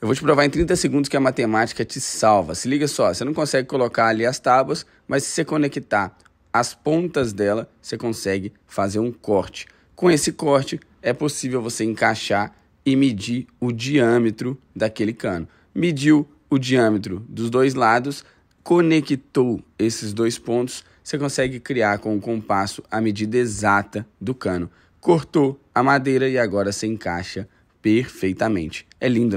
Eu vou te provar em 30 segundos que a matemática te salva. Se liga só, você não consegue colocar ali as tábuas, mas se você conectar as pontas dela, você consegue fazer um corte. Com esse corte, é possível você encaixar e medir o diâmetro daquele cano. Mediu o diâmetro dos dois lados, conectou esses dois pontos, você consegue criar com o compasso a medida exata do cano. Cortou a madeira e agora você encaixa perfeitamente. É lindo, né?